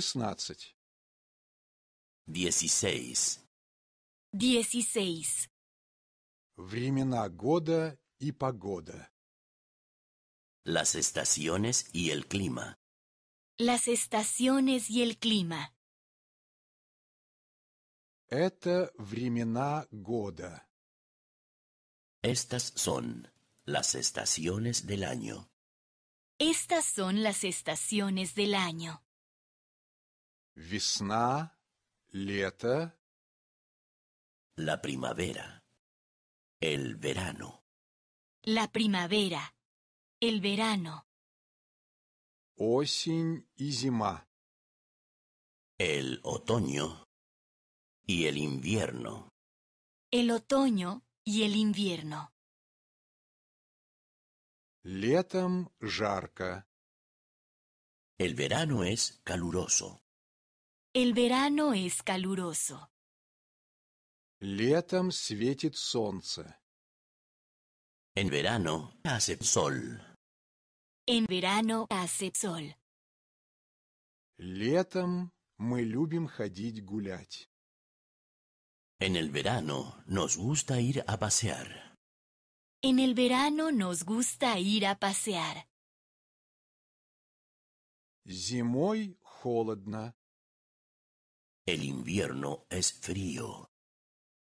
16. Dieciséis. Dieciséis. Времена года и погода. Las estaciones y el clima. Las estaciones y el clima. Это времена года. Estas son las estaciones del año. Estas son las estaciones del año. Весна, La primavera, el verano. La primavera, el verano. Осень и зима. El otoño y el invierno. El otoño y el invierno. Летом jarca, El verano es caluroso. El verano es caluroso. En verano hace sol. En verano hace sol. мы любим ходить гулять. En el verano nos gusta ir a pasear. En el verano nos gusta ir a pasear. холодно. El invierno es frío.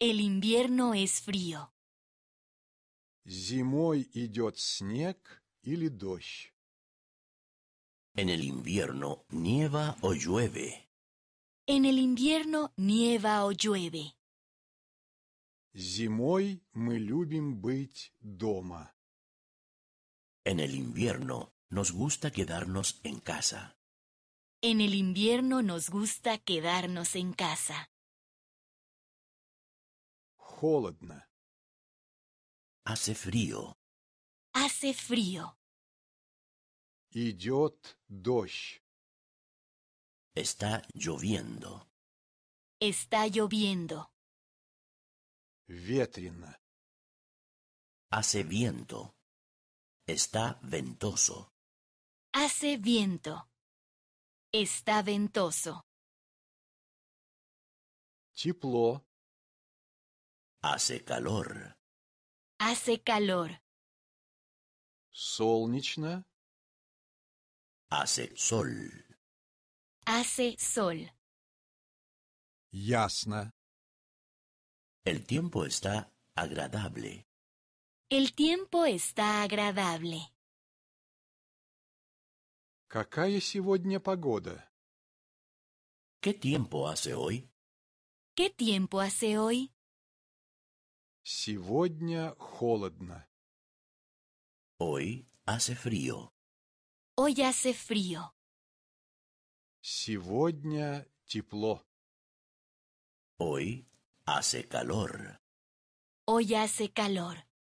El invierno es frío. En el invierno nieva o llueve. En el invierno nieva o llueve. En el invierno nos gusta quedarnos en casa. En el invierno nos gusta quedarnos en casa. Hace frío. Hace frío. Idiot Está lloviendo. Está lloviendo. Ветрено. Hace viento. Está ventoso. Hace viento. Está ventoso. Chiplo Hace calor. Hace calor. Solnichna. Hace sol. Hace sol. Yasna. El tiempo está agradable. El tiempo está agradable. Какая сегодня погода? ¿Qué tiempo hace hoy? ¿Qué tiempo hace hoy? Сегодня холодно. Hoy hace frío. Hoy hace frío. Сегодня тепло. Hoy hace calor. Hoy hace calor.